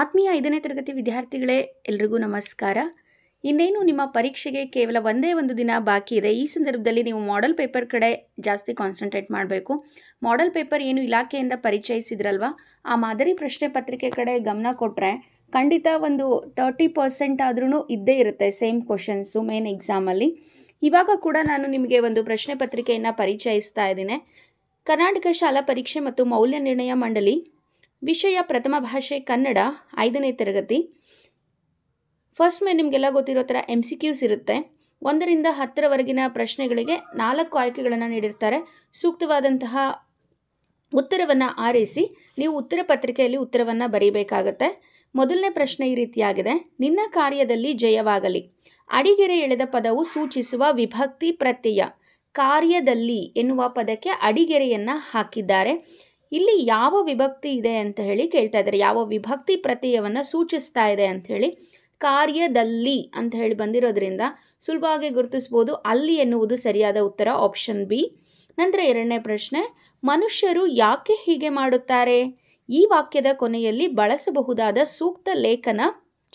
ಆತ್ಮೀಯ ಐದನೇ ತರಗತಿ ವಿದ್ಯಾರ್ಥಿಗಳೇ ಎಲ್ರಿಗೂ ನಮಸ್ಕಾರ ಇನ್ನೇನು ನಿಮ್ಮ ಪರೀಕ್ಷೆಗೆ ಕೇವಲ ಒಂದೇ ಒಂದು ದಿನ ಬಾಕಿ ಇದೆ ಈ ಸಂದರ್ಭದಲ್ಲಿ ನೀವು ಮಾಡೆಲ್ ಪೇಪರ್ ಕಡೆ ಜಾಸ್ತಿ ಕಾನ್ಸಂಟ್ರೇಟ್ ಮಾಡಬೇಕು ಮಾಡೆಲ್ ಪೇಪರ್ ಏನು ಇಲಾಖೆಯಿಂದ ಪರಿಚಯಿಸಿದ್ರಲ್ವ ಆ ಮಾದರಿ ಪ್ರಶ್ನೆ ಪತ್ರಿಕೆ ಕಡೆ ಗಮನ ಕೊಟ್ಟರೆ ಖಂಡಿತ ಒಂದು ತರ್ಟಿ ಪರ್ಸೆಂಟ್ ಆದ್ರೂ ಇದ್ದೇ ಇರುತ್ತೆ ಸೇಮ್ ಕ್ವಶನ್ಸು ಮೇನ್ ಎಕ್ಸಾಮಲ್ಲಿ ಇವಾಗ ಕೂಡ ನಾನು ನಿಮಗೆ ಒಂದು ಪ್ರಶ್ನೆ ಪತ್ರಿಕೆಯನ್ನು ಪರಿಚಯಿಸ್ತಾ ಇದ್ದೀನಿ ಕರ್ನಾಟಕ ಶಾಲಾ ಪರೀಕ್ಷೆ ಮತ್ತು ಮೌಲ್ಯ ನಿರ್ಣಯ ಮಂಡಳಿ ವಿಷಯ ಪ್ರಥಮ ಭಾಷೆ ಕನ್ನಡ ಐದನೇ ತರಗತಿ ಫಸ್ಟ್ ಮೇ ನಿಮಗೆಲ್ಲ ಗೊತ್ತಿರೋ ಥರ ಎಮ್ ಸಿ ಕ್ಯೂಸ್ ಇರುತ್ತೆ ಒಂದರಿಂದ ಹತ್ತರವರೆಗಿನ ಪ್ರಶ್ನೆಗಳಿಗೆ ನಾಲ್ಕು ಆಯ್ಕೆಗಳನ್ನು ನೀಡಿರ್ತಾರೆ ಸೂಕ್ತವಾದಂತಹ ಉತ್ತರವನ್ನು ಆರಿಸಿ ನೀವು ಉತ್ತರ ಪತ್ರಿಕೆಯಲ್ಲಿ ಉತ್ತರವನ್ನು ಬರೀಬೇಕಾಗತ್ತೆ ಮೊದಲನೇ ಪ್ರಶ್ನೆ ಈ ರೀತಿಯಾಗಿದೆ ನಿನ್ನ ಕಾರ್ಯದಲ್ಲಿ ಜಯವಾಗಲಿ ಅಡಿಗೆರೆ ಎಳೆದ ಪದವು ಸೂಚಿಸುವ ವಿಭಕ್ತಿ ಪ್ರತ್ಯಯ ಕಾರ್ಯದಲ್ಲಿ ಎನ್ನುವ ಪದಕ್ಕೆ ಅಡಿಗೆರೆಯನ್ನು ಹಾಕಿದ್ದಾರೆ ಇಲ್ಲಿ ಯಾವ ವಿಭಕ್ತಿ ಇದೆ ಅಂತ ಹೇಳಿ ಕೇಳ್ತಾ ಇದ್ದಾರೆ ಯಾವ ವಿಭಕ್ತಿ ಪ್ರತ್ಯಯವನ್ನು ಸೂಚಿಸ್ತಾ ಇದೆ ಅಂತ ಹೇಳಿ ಕಾರ್ಯದಲ್ಲಿ ಅಂತ ಹೇಳಿ ಬಂದಿರೋದ್ರಿಂದ ಸುಲಭವಾಗಿ ಗುರುತಿಸ್ಬೋದು ಅಲ್ಲಿ ಎನ್ನುವುದು ಸರಿಯಾದ ಉತ್ತರ ಆಪ್ಷನ್ ಬಿ ನಂತರ ಎರಡನೇ ಪ್ರಶ್ನೆ ಮನುಷ್ಯರು ಯಾಕೆ ಹೀಗೆ ಮಾಡುತ್ತಾರೆ ಈ ವಾಕ್ಯದ ಕೊನೆಯಲ್ಲಿ ಬಳಸಬಹುದಾದ ಸೂಕ್ತ ಲೇಖನ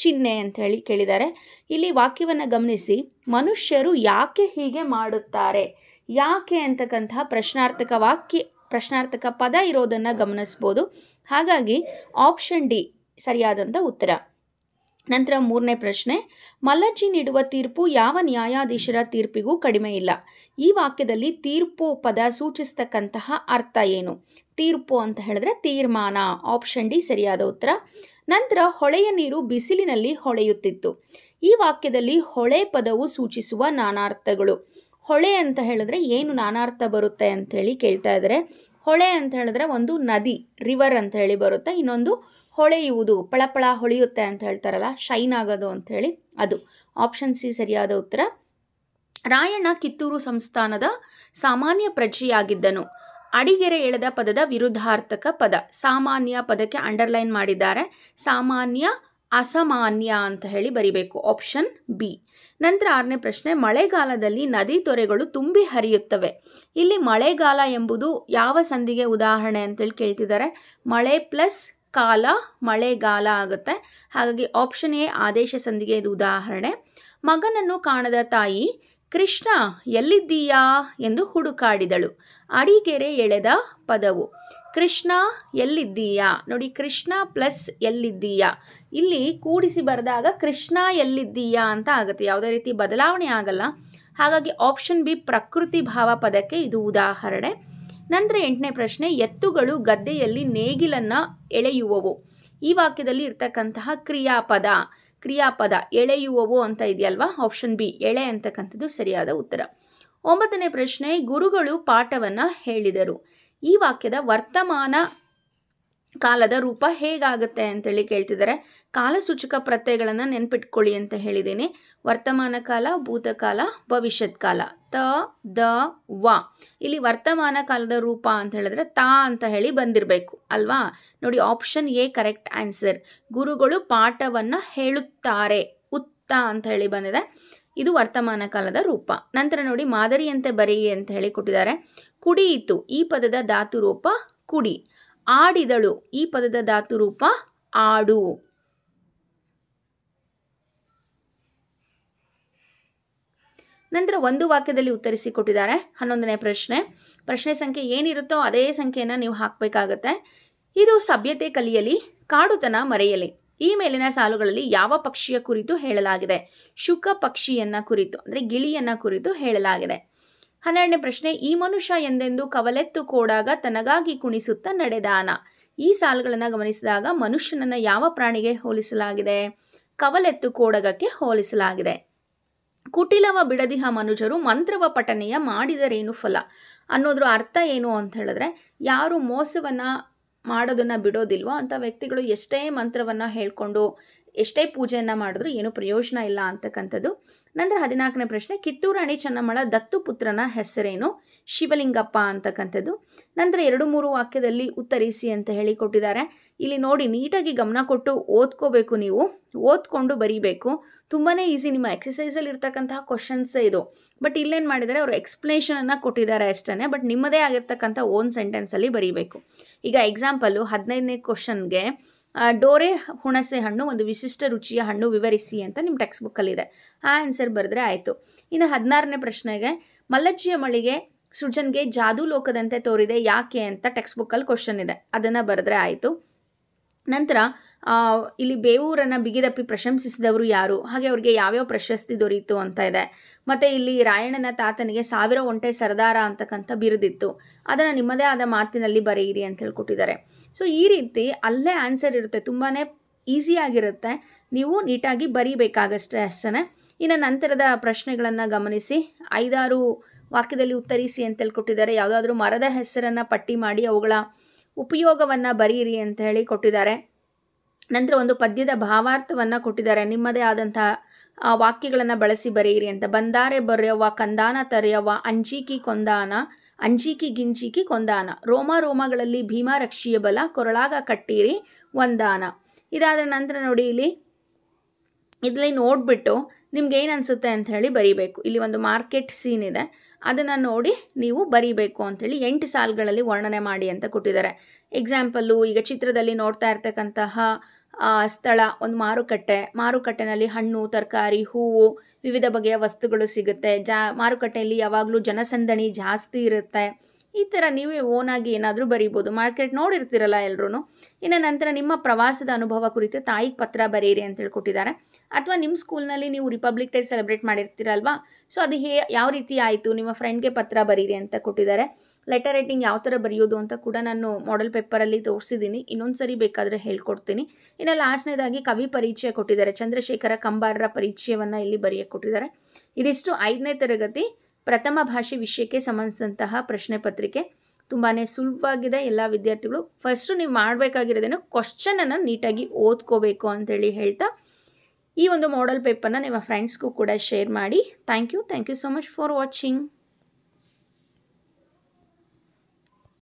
ಚಿಹ್ನೆ ಅಂತ ಹೇಳಿ ಕೇಳಿದ್ದಾರೆ ಇಲ್ಲಿ ವಾಕ್ಯವನ್ನು ಗಮನಿಸಿ ಮನುಷ್ಯರು ಯಾಕೆ ಹೀಗೆ ಮಾಡುತ್ತಾರೆ ಯಾಕೆ ಅಂತಕ್ಕಂತಹ ಪ್ರಶ್ನಾರ್ಥಕ ವಾಕ್ಯ ಪ್ರಶ್ನಾರ್ಥಕ ಪದ ಇರೋದನ್ನು ಗಮನಿಸ್ಬೋದು ಹಾಗಾಗಿ ಆಪ್ಷನ್ ಡಿ ಸರಿಯಾದಂಥ ಉತ್ತರ ನಂತರ ಮೂರನೇ ಪ್ರಶ್ನೆ ಮಲ್ಲಜ್ಜಿ ನೀಡುವ ತೀರ್ಪು ಯಾವ ನ್ಯಾಯಾಧೀಶರ ತೀರ್ಪಿಗೂ ಕಡಿಮೆ ಇಲ್ಲ ಈ ವಾಕ್ಯದಲ್ಲಿ ತೀರ್ಪು ಪದ ಸೂಚಿಸ್ತಕ್ಕಂತಹ ಅರ್ಥ ಏನು ತೀರ್ಪು ಅಂತ ಹೇಳಿದ್ರೆ ತೀರ್ಮಾನ ಆಪ್ಷನ್ ಡಿ ಸರಿಯಾದ ಉತ್ತರ ನಂತರ ಹೊಳೆಯ ನೀರು ಬಿಸಿಲಿನಲ್ಲಿ ಹೊಳೆಯುತ್ತಿತ್ತು ಈ ವಾಕ್ಯದಲ್ಲಿ ಹೊಳೆ ಪದವು ಸೂಚಿಸುವ ನಾನಾರ್ಥಗಳು ಹೊಳೆ ಅಂತ ಹೇಳಿದ್ರೆ ಏನು ನಾನಾರ್ಥ ಬರುತ್ತೆ ಅಂಥೇಳಿ ಕೇಳ್ತಾ ಇದ್ದರೆ ಹೊಳೆ ಅಂತ ಹೇಳಿದ್ರೆ ಒಂದು ನದಿ ರಿವರ್ ಅಂತ ಹೇಳಿ ಬರುತ್ತೆ ಇನ್ನೊಂದು ಹೊಳೆಯುವುದು ಪಳಪಳ ಹೊಳೆಯುತ್ತೆ ಅಂತ ಹೇಳ್ತಾರಲ್ಲ ಶೈನ್ ಆಗೋದು ಅಂಥೇಳಿ ಅದು ಆಪ್ಷನ್ ಸಿ ಸರಿಯಾದ ಉತ್ತರ ರಾಯಣ್ಣ ಕಿತ್ತೂರು ಸಂಸ್ಥಾನದ ಸಾಮಾನ್ಯ ಪ್ರಜೆಯಾಗಿದ್ದನು ಅಡಿಗೆರೆ ಎಳೆದ ಪದದ ವಿರುದ್ಧಾರ್ಥಕ ಪದ ಸಾಮಾನ್ಯ ಪದಕ್ಕೆ ಅಂಡರ್ಲೈನ್ ಮಾಡಿದ್ದಾರೆ ಸಾಮಾನ್ಯ ಅಸಾಮಾನ್ಯ ಅಂತ ಹೇಳಿ ಬರೀಬೇಕು ಆಪ್ಷನ್ ಬಿ ನಂತರ ಆರನೇ ಪ್ರಶ್ನೆ ಮಳೆಗಾಲದಲ್ಲಿ ನದಿ ತೊರೆಗಳು ತುಂಬಿ ಹರಿಯುತ್ತವೆ ಇಲ್ಲಿ ಮಳೆಗಾಲ ಎಂಬುದು ಯಾವ ಸಂಧಿಗೆ ಉದಾಹರಣೆ ಅಂತೇಳಿ ಕೇಳ್ತಿದ್ದಾರೆ ಮಳೆ ಪ್ಲಸ್ ಕಾಲ ಮಳೆಗಾಲ ಆಗುತ್ತೆ ಹಾಗಾಗಿ ಆಪ್ಷನ್ ಎ ಆದೇಶ ಸಂಧಿಗೆ ಇದು ಉದಾಹರಣೆ ಮಗನನ್ನು ಕಾಣದ ತಾಯಿ ಕೃಷ್ಣ ಎಲ್ಲಿದ್ದೀಯಾ ಎಂದು ಹುಡುಕಾಡಿದಳು ಅಡಿಗೆರೆ ಎಳೆದ ಪದವು ಕೃಷ್ಣ ಎಲ್ಲಿದ್ದೀಯಾ ನೋಡಿ ಕೃಷ್ಣ ಪ್ಲಸ್ ಎಲ್ಲಿದ್ದೀಯಾ ಇಲ್ಲಿ ಕೂಡಿಸಿ ಬರೆದಾಗ ಕೃಷ್ಣ ಎಲ್ಲಿದ್ದೀಯಾ ಅಂತ ಆಗುತ್ತೆ ಯಾವುದೇ ರೀತಿ ಬದಲಾವಣೆ ಆಗಲ್ಲ ಹಾಗಾಗಿ ಆಪ್ಷನ್ ಬಿ ಪ್ರಕೃತಿ ಭಾವ ಪದಕ್ಕೆ ಇದು ಉದಾಹರಣೆ ನಂತರ ಎಂಟನೇ ಪ್ರಶ್ನೆ ಎತ್ತುಗಳು ಗದ್ದೆಯಲ್ಲಿ ನೇಗಿಲನ್ನು ಎಳೆಯುವವು ಈ ವಾಕ್ಯದಲ್ಲಿ ಇರ್ತಕ್ಕಂತಹ ಕ್ರಿಯಾಪದ ಕ್ರಿಯಾಪದ ಎಳೆಯುವವು ಅಂತ ಇದೆಯಲ್ವಾ ಆಪ್ಷನ್ ಬಿ ಎಳೆ ಅಂತಕ್ಕಂಥದ್ದು ಸರಿಯಾದ ಉತ್ತರ ಒಂಬತ್ತನೇ ಪ್ರಶ್ನೆ ಗುರುಗಳು ಪಾಠವನ್ನು ಹೇಳಿದರು ಈ ವಾಕ್ಯದ ವರ್ತಮಾನ ಕಾಲದ ರೂಪ ಹೇಗಾಗುತ್ತೆ ಅಂತೇಳಿ ಕೇಳ್ತಿದ್ದಾರೆ ಕಾಲಸೂಚಕ ಪ್ರತ್ಯಯಗಳನ್ನು ನೆನ್ಪಿಟ್ಕೊಳ್ಳಿ ಅಂತ ಹೇಳಿದ್ದೀನಿ ವರ್ತಮಾನ ಕಾಲ ಭೂತಕಾಲ ಭವಿಷ್ಯತ್ ಕಾಲ ತ ದ ವ ಇಲ್ಲಿ ವರ್ತಮಾನ ಕಾಲದ ರೂಪ ಅಂತ ಹೇಳಿದ್ರೆ ತಾ ಅಂತ ಹೇಳಿ ಬಂದಿರಬೇಕು ಅಲ್ವಾ ನೋಡಿ ಆಪ್ಷನ್ ಎ ಕರೆಕ್ಟ್ ಆನ್ಸರ್ ಗುರುಗಳು ಪಾಠವನ್ನು ಹೇಳುತ್ತಾರೆ ಉತ್ತ ಅಂತ ಹೇಳಿ ಬಂದಿದೆ ಇದು ವರ್ತಮಾನ ಕಾಲದ ರೂಪ ನಂತರ ನೋಡಿ ಮಾದರಿಯಂತೆ ಬರೆಯಿ ಅಂತ ಹೇಳಿ ಕೊಟ್ಟಿದ್ದಾರೆ ಕುಡಿಯಿತು ಈ ಪದದ ಧಾತು ರೂಪ ಕುಡಿ ಆಡಿದಳು ಈ ಪದದ ಧಾತುರೂಪ ಆಡು ನಂತರ ಒಂದು ವಾಕ್ಯದಲ್ಲಿ ಉತ್ತರಿಸಿ ಕೊಟ್ಟಿದ್ದಾರೆ ಹನ್ನೊಂದನೇ ಪ್ರಶ್ನೆ ಪ್ರಶ್ನೆ ಸಂಖ್ಯೆ ಏನಿರುತ್ತೋ ಅದೇ ಸಂಖ್ಯೆಯನ್ನು ನೀವು ಹಾಕಬೇಕಾಗತ್ತೆ ಇದು ಸಭ್ಯತೆ ಕಲಿಯಲಿ ಕಾಡುತನ ಮರೆಯಲಿ ಈ ಮೇಲಿನ ಸಾಲುಗಳಲ್ಲಿ ಯಾವ ಪಕ್ಷಿಯ ಕುರಿತು ಹೇಳಲಾಗಿದೆ ಶುಕ ಪಕ್ಷಿಯನ್ನ ಕುರಿತು ಅಂದರೆ ಗಿಳಿಯನ್ನ ಕುರಿತು ಹೇಳಲಾಗಿದೆ ಹನ್ನೆರಡನೇ ಪ್ರಶ್ನೆ ಈ ಮನುಷ್ಯ ಎಂದೆಂದು ಕವಲೆತ್ತು ಕೋಡಾಗ ತನಗಾಗಿ ಕುಣಿಸುತ್ತಾ ನಡೆದಾನ ಈ ಸಾಲುಗಳನ್ನು ಗಮನಿಸಿದಾಗ ಮನುಷ್ಯನನ್ನು ಯಾವ ಪ್ರಾಣಿಗೆ ಹೋಲಿಸಲಾಗಿದೆ ಕವಲೆತ್ತು ಕೋಡಗಕ್ಕೆ ಹೋಲಿಸಲಾಗಿದೆ ಕುಟಿಲವ ಬಿಡದಿಹ ಮನುಜರು ಮಂತ್ರವ ಪಠನೆಯ ಮಾಡಿದರೇನು ಫಲ ಅನ್ನೋದ್ರ ಅರ್ಥ ಏನು ಅಂತ ಹೇಳಿದ್ರೆ ಯಾರು ಮೋಸವನ್ನು ಮಾಡೋದನ್ನು ಬಿಡೋದಿಲ್ವೋ ಅಂಥ ವ್ಯಕ್ತಿಗಳು ಎಷ್ಟೇ ಮಂತ್ರವನ್ನು ಹೇಳ್ಕೊಂಡು ಎಷ್ಟೇ ಪೂಜೆಯನ್ನು ಮಾಡಿದ್ರು ಏನು ಪ್ರಯೋಜನ ಇಲ್ಲ ಅಂತಕ್ಕಂಥದ್ದು ನಂತರ ಹದಿನಾಲ್ಕನೇ ಪ್ರಶ್ನೆ ಕಿತ್ತೂರಾಣಿ ಚೆನ್ನಮ್ಮಳ ದತ್ತು ಪುತ್ರನ ಹೆಸರೇನು ಶಿವಲಿಂಗಪ್ಪ ಅಂತಕ್ಕಂಥದ್ದು ನಂತರ ಎರಡು ಮೂರು ವಾಕ್ಯದಲ್ಲಿ ಉತ್ತರಿಸಿ ಅಂತ ಹೇಳಿ ಕೊಟ್ಟಿದ್ದಾರೆ ಇಲ್ಲಿ ನೋಡಿ ನೀಟಾಗಿ ಗಮನ ಕೊಟ್ಟು ಓದ್ಕೋಬೇಕು ನೀವು ಓದ್ಕೊಂಡು ಬರೀಬೇಕು ತುಂಬಾ ಈಸಿ ನಿಮ್ಮ ಎಕ್ಸಸೈಸಲ್ಲಿ ಇರ್ತಕ್ಕಂತಹ ಕ್ವಶನ್ಸೇ ಇದು ಬಟ್ ಇಲ್ಲೇನು ಮಾಡಿದರೆ ಅವರು ಎಕ್ಸ್ಪ್ಲನೇಷನನ್ನು ಕೊಟ್ಟಿದ್ದಾರೆ ಅಷ್ಟೇ ಬಟ್ ನಿಮ್ಮದೇ ಆಗಿರ್ತಕ್ಕಂಥ ಓನ್ ಸೆಂಟೆನ್ಸಲ್ಲಿ ಬರೀಬೇಕು ಈಗ ಎಕ್ಸಾಂಪಲ್ಲು ಹದಿನೈದನೇ ಕ್ವಶನ್ಗೆ ಡೋರೆ ಹುಣಸೆ ಹಣ್ಣು ಒಂದು ವಿಶಿಷ್ಟ ರುಚಿಯ ಹಣ್ಣು ವಿವರಿಸಿ ಅಂತ ನಿಮ್ಮ ಟೆಕ್ಸ್ಟ್ ಬುಕ್ಕಲ್ಲಿದೆ ಆ ಆನ್ಸರ್ ಬರೆದ್ರೆ ಆಯಿತು ಇನ್ನು ಹದಿನಾರನೇ ಪ್ರಶ್ನೆಗೆ ಮಲ್ಲಜ್ಜಿಯ ಮಳಿಗೆ ಸೃಜನ್ಗೆ ಜಾದೂ ಲೋಕದಂತೆ ತೋರಿದೆ ಯಾಕೆ ಅಂತ ಟೆಕ್ಸ್ಟ್ ಬುಕ್ಕಲ್ಲಿ ಕ್ವಶನ್ ಇದೆ ಅದನ್ನು ಬರೆದ್ರೆ ಆಯಿತು ನಂತರ ಇಲ್ಲಿ ಬೇವೂರನ್ನು ಬಿಗಿದಪ್ಪಿ ಪ್ರಶಂಸಿಸಿದವರು ಯಾರು ಹಾಗೆ ಅವರಿಗೆ ಯಾವ್ಯಾವ ಪ್ರಶಸ್ತಿ ದೊರೆಯಿತು ಅಂತ ಇದೆ ಮತ್ತು ಇಲ್ಲಿ ರಾಯಣ್ಣನ ತಾತನಿಗೆ ಸಾವಿರ ಒಂಟೆ ಸರದಾರ ಅಂತಕ್ಕಂಥ ಬಿರುದಿತ್ತು ಅದನ್ನು ನಿಮ್ಮದೇ ಆದ ಮಾತಿನಲ್ಲಿ ಬರೆಯಿರಿ ಅಂತ ಹೇಳ್ಕೊಟ್ಟಿದ್ದಾರೆ ಸೊ ಈ ರೀತಿ ಅಲ್ಲೇ ಆನ್ಸರ್ ಇರುತ್ತೆ ತುಂಬಾ ಈಸಿಯಾಗಿರುತ್ತೆ ನೀವು ನೀಟಾಗಿ ಬರೀಬೇಕಾಗಷ್ಟೇ ಅಷ್ಟೇ ಇನ್ನು ನಂತರದ ಪ್ರಶ್ನೆಗಳನ್ನು ಗಮನಿಸಿ ಐದಾರು ವಾಕ್ಯದಲ್ಲಿ ಉತ್ತರಿಸಿ ಅಂತ ಹೇಳ್ಕೊಟ್ಟಿದ್ದಾರೆ ಯಾವುದಾದ್ರೂ ಮರದ ಹೆಸರನ್ನು ಪಟ್ಟಿ ಮಾಡಿ ಅವುಗಳ ಉಪಯೋಗವನ್ನು ಬರೀರಿ ಅಂತ ಹೇಳಿ ಕೊಟ್ಟಿದ್ದಾರೆ ನಂತರ ಒಂದು ಪದ್ಯದ ಭಾವಾರ್ಥವನ್ನು ಕೊಟ್ಟಿದ್ದಾರೆ ನಿಮ್ಮದೇ ಆದಂತಹ ವಾಕ್ಯಗಳನ್ನು ಬಳಸಿ ಬರೆಯಿರಿ ಅಂತ ಬಂದಾರೆ ಬರೆಯವ್ವ ಕಂದಾನ ತರೆಯವ್ವ ಅಂಜಿಕಿ ಕೊಂದಾನ ಅಂಜಿಕಿ ಗಿಂಜಿಕಿ ಕೊಂದಾನ ರೋಮ ರೋಮಗಳಲ್ಲಿ ಭೀಮಾ ಬಲ ಕೊರಳಾಗ ಕಟ್ಟಿರಿ ಒಂದಾನ ಇದಾದ ನಂತರ ನೋಡಿ ಇಲ್ಲಿ ಇದರಲ್ಲಿ ನೋಡಿಬಿಟ್ಟು ನಿಮ್ಗೆ ಏನು ಅನಿಸುತ್ತೆ ಅಂಥೇಳಿ ಬರೀಬೇಕು ಇಲ್ಲಿ ಒಂದು ಮಾರ್ಕೆಟ್ ಸೀನ್ ಇದೆ ಅದನ್ನು ನೋಡಿ ನೀವು ಬರೀಬೇಕು ಅಂಥೇಳಿ ಎಂಟು ಸಾಲುಗಳಲ್ಲಿ ವರ್ಣನೆ ಮಾಡಿ ಅಂತ ಕೊಟ್ಟಿದ್ದಾರೆ ಎಕ್ಸಾಂಪಲ್ಲು ಈಗ ಚಿತ್ರದಲ್ಲಿ ನೋಡ್ತಾ ಇರ್ತಕ್ಕಂತಹ ಸ್ಥಳ ಒಂದು ಮಾರುಕಟ್ಟೆ ಮಾರುಕಟ್ಟೆನಲ್ಲಿ ಹಣ್ಣು ತರಕಾರಿ ಹೂವು ವಿವಿಧ ಬಗೆಯ ವಸ್ತುಗಳು ಸಿಗುತ್ತೆ ಜಾ ಮಾರುಕಟ್ಟೆಯಲ್ಲಿ ಯಾವಾಗಲೂ ಜನಸಂದಣಿ ಜಾಸ್ತಿ ಇರುತ್ತೆ ಈ ಥರ ನೀವೇ ಓನಾಗಿ ಏನಾದರೂ ಬರೀಬೋದು ಮಾರ್ಕೆಟ್ ನೋಡಿರ್ತೀರಲ್ಲ ಎಲ್ಲರೂ ಇನ್ನು ನಂತರ ನಿಮ್ಮ ಪ್ರವಾಸದ ಅನುಭವ ಕುರಿತು ತಾಯಿಗೆ ಪತ್ರ ಬರೀರಿ ಅಂತ ಹೇಳ್ಕೊಟ್ಟಿದ್ದಾರೆ ಅಥವಾ ನಿಮ್ಮ ಸ್ಕೂಲ್ನಲ್ಲಿ ನೀವು ರಿಪಬ್ಲಿಕ್ ಡೇ ಸೆಲೆಬ್ರೇಟ್ ಮಾಡಿರ್ತೀರಲ್ವಾ ಸೊ ಅದು ಹೇ ಯಾವ ರೀತಿ ಆಯಿತು ನಿಮ್ಮ ಫ್ರೆಂಡ್ಗೆ ಪತ್ರ ಬರೀರಿ ಅಂತ ಕೊಟ್ಟಿದ್ದಾರೆ ಲೆಟರ್ ರೈಟಿಂಗ್ ಯಾವ ಥರ ಬರೆಯೋದು ಅಂತ ಕೂಡ ನಾನು ಮಾಡೆಲ್ ಪೇಪರಲ್ಲಿ ತೋರಿಸಿದ್ದೀನಿ ಇನ್ನೊಂದು ಸರಿ ಬೇಕಾದರೆ ಹೇಳ್ಕೊಡ್ತೀನಿ ಇನ್ನು ಲಾಸ್ಟ್ನೇದಾಗಿ ಕವಿ ಪರಿಚಯ ಕೊಟ್ಟಿದ್ದಾರೆ ಚಂದ್ರಶೇಖರ ಕಂಬಾರರ ಪರಿಚಯವನ್ನು ಇಲ್ಲಿ ಬರೆಯಕ್ಕೆ ಕೊಟ್ಟಿದ್ದಾರೆ ಇದಿಷ್ಟು ಐದನೇ ತರಗತಿ ಪ್ರಥಮ ಭಾಷೆ ವಿಷಯಕ್ಕೆ ಸಂಬಂಧಿಸಿದಂತಹ ಪ್ರಶ್ನೆ ಪತ್ರಿಕೆ ತುಂಬಾ ಸುಲಭವಾಗಿದೆ ಎಲ್ಲ ವಿದ್ಯಾರ್ಥಿಗಳು ಫಸ್ಟು ನೀವು ಮಾಡಬೇಕಾಗಿರೋದೇನು ಕ್ವಶನನ್ನು ನೀಟಾಗಿ ಓದ್ಕೋಬೇಕು ಅಂತೇಳಿ ಹೇಳ್ತಾ ಈ ಒಂದು ಮಾಡಲ್ ಪೇಪರ್ನ ನಿಮ್ಮ ಫ್ರೆಂಡ್ಸ್ಗೂ ಕೂಡ ಶೇರ್ ಮಾಡಿ thank you thank you so much for watching